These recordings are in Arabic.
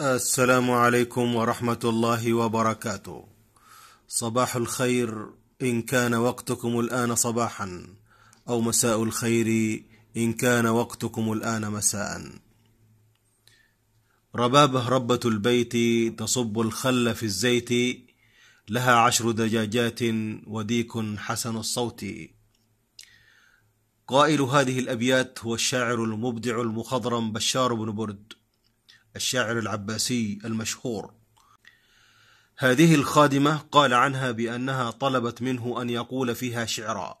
السلام عليكم ورحمة الله وبركاته. صباح الخير إن كان وقتكم الآن صباحا، أو مساء الخير إن كان وقتكم الآن مساء. ربابة ربة البيت تصب الخل في الزيت، لها عشر دجاجات وديك حسن الصوت. قائل هذه الأبيات هو الشاعر المبدع المخضرم بشار بن برد. الشاعر العباسي المشهور هذه الخادمة قال عنها بأنها طلبت منه أن يقول فيها شعرا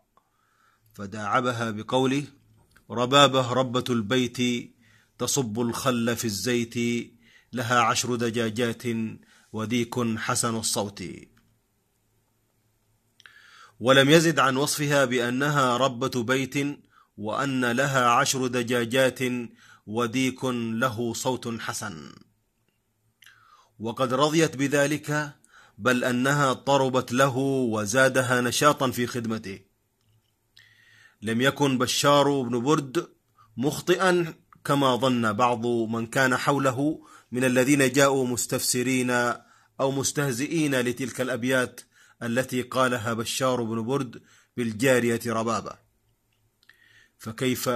فداعبها بقوله ربابة ربة البيت تصب الخل في الزيت لها عشر دجاجات وديك حسن الصوت ولم يزد عن وصفها بأنها ربة بيت وأن لها عشر دجاجات وديك له صوت حسن وقد رضيت بذلك بل انها طربت له وزادها نشاطا في خدمته لم يكن بشار بن برد مخطئا كما ظن بعض من كان حوله من الذين جاءوا مستفسرين او مستهزئين لتلك الابيات التي قالها بشار بن برد بالجاريه ربابه فكيف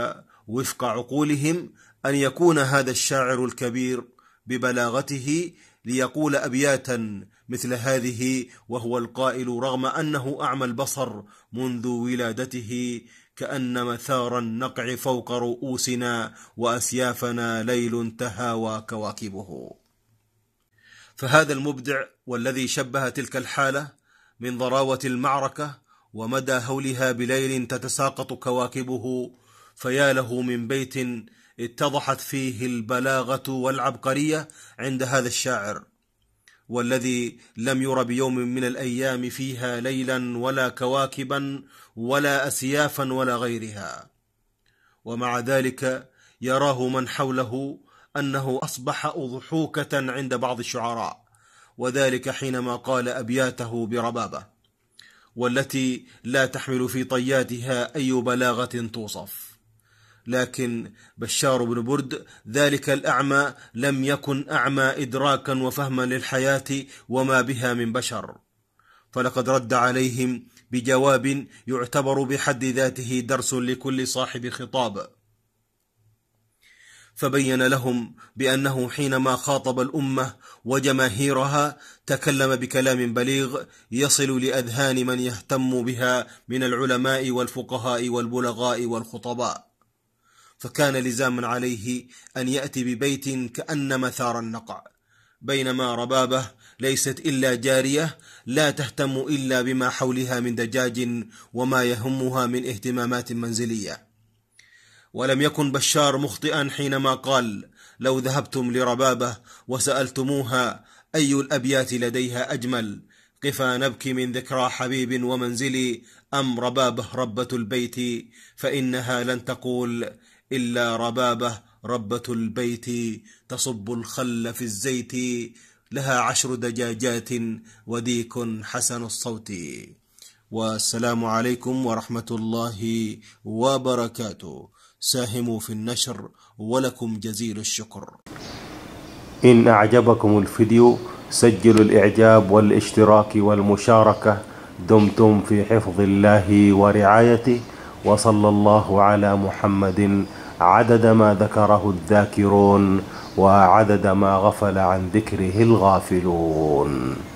وفق عقولهم أن يكون هذا الشاعر الكبير ببلاغته ليقول أبياتا مثل هذه وهو القائل رغم أنه أعمى البصر منذ ولادته كأن مثار النقع فوق رؤوسنا وأسيافنا ليل تهاوى كواكبه فهذا المبدع والذي شبه تلك الحالة من ضراوة المعركة ومدى هولها بليل تتساقط كواكبه فيا له من بيت اتضحت فيه البلاغه والعبقريه عند هذا الشاعر والذي لم ير بيوم من الايام فيها ليلا ولا كواكبا ولا اسيافا ولا غيرها ومع ذلك يراه من حوله انه اصبح اضحوكه عند بعض الشعراء وذلك حينما قال ابياته بربابه والتي لا تحمل في طياتها اي بلاغه توصف لكن بشار بن برد ذلك الاعمى لم يكن اعمى ادراكا وفهما للحياه وما بها من بشر فلقد رد عليهم بجواب يعتبر بحد ذاته درس لكل صاحب خطاب فبين لهم بانه حينما خاطب الامه وجماهيرها تكلم بكلام بليغ يصل لاذهان من يهتم بها من العلماء والفقهاء والبلغاء والخطباء فكان لزاما عليه أن يأتي ببيت كأن مثار النقع بينما ربابة ليست إلا جارية لا تهتم إلا بما حولها من دجاج وما يهمها من اهتمامات منزلية ولم يكن بشار مخطئا حينما قال لو ذهبتم لربابة وسألتموها أي الأبيات لديها أجمل قفا نبكي من ذكرى حبيب ومنزلي أم ربابه ربة البيت فإنها لن تقول إلا ربابة ربة البيت تصب الخل في الزيت لها عشر دجاجات وديك حسن الصوت والسلام عليكم ورحمة الله وبركاته ساهموا في النشر ولكم جزيل الشكر إن أعجبكم الفيديو سجلوا الإعجاب والاشتراك والمشاركة دمتم في حفظ الله ورعايته وصلى الله على محمد عدد ما ذكره الذاكرون وعدد ما غفل عن ذكره الغافلون